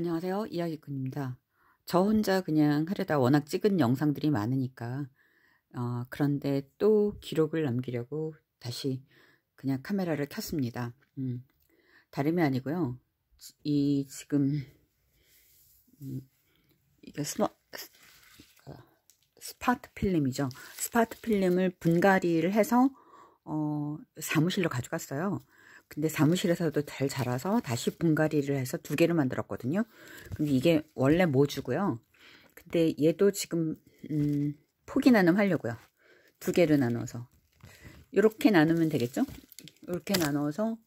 안녕하세요. 이야기꾼입니다. 저 혼자 그냥 하려다 워낙 찍은 영상들이 많으니까 어, 그런데 또 기록을 남기려고 다시 그냥 카메라를 켰습니다. 음, 다름이 아니고요. 이 지금 음, 이게 스마, 어, 스파트 필름이죠. 스파트 필름을 분갈이를 해서 어, 사무실로 가져갔어요. 근데 사무실에서도 잘 자라서 다시 분갈이를 해서 두 개를 만들었거든요. 근데 이게 원래 모주고요. 근데 얘도 지금 음, 포기 나눔하려고요. 두 개를 나눠서 이렇게 나누면 되겠죠? 이렇게 나눠서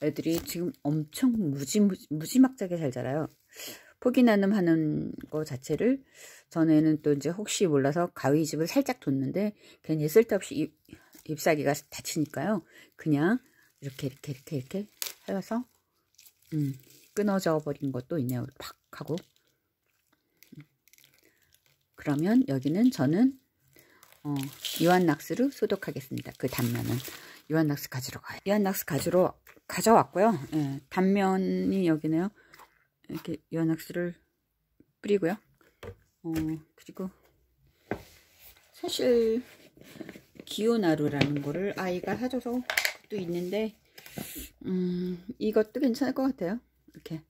애들이 지금 엄청 무지, 무지, 막지하게잘 자라요. 포기 나눔하는 거 자체를 전에는 또 이제 혹시 몰라서 가위집을 살짝 뒀는데 괜히 쓸데없이 잎, 잎사귀가 다치니까요. 그냥 이렇게 이렇게 이렇게 이렇게 하여서 음, 끊어져 버린 것도 있네요. 팍 하고 그러면 여기는 저는 어, 이완낙스로 소독하겠습니다. 그 단면은 이완낙스 가지러 가요. 이완낙스 가지러 가져왔고요. 예, 단면이 여기네요. 이렇게 이완낙스를 뿌리고요. 어, 그리고 사실 기요나루라는 거를 아이가 사줘서 잎도 있는데 음, 이것도 괜찮을 것 같아요. 이렇게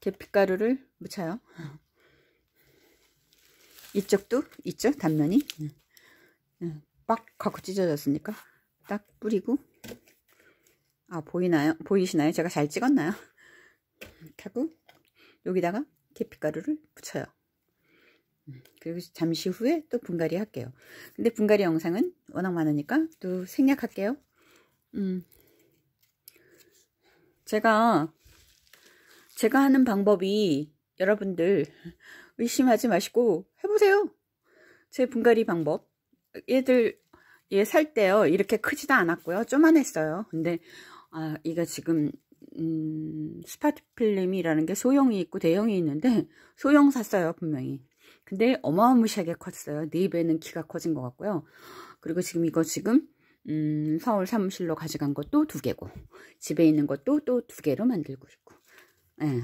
계피가루를 묻혀요. 이쪽도 있죠? 단면이 예, 빡 하고 찢어졌으니까 딱 뿌리고 아 보이나요? 보이시나요? 제가 잘 찍었나요? 하고 여기다가 계피가루를 붙여요. 그리고 잠시 후에 또 분갈이 할게요. 근데 분갈이 영상은 워낙 많으니까 또 생략할게요. 음. 제가, 제가 하는 방법이 여러분들 의심하지 마시고 해보세요. 제 분갈이 방법. 얘들, 얘 살 때요. 이렇게 크지도 않았고요. 쪼만했어요. 근데, 아, 이게 지금, 음, 스파트 필름이라는 게 소형이 있고 대형이 있는데, 소형 샀어요, 분명히. 근데 어마어마하게 컸어요. 네 배는 키가 커진 것 같고요. 그리고 지금 이거 지금 음, 서울 사무실로 가져간 것도 두 개고 집에 있는 것도 또 두 개로 만들고 있고 예.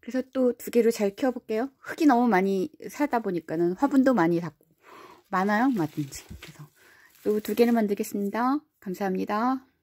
그래서 또 두 개로 잘 키워볼게요 흙이 너무 많이 살다 보니까는 화분도 많이 닿고 많아요 맞든지 그래서 또 두 개를 만들겠습니다 감사합니다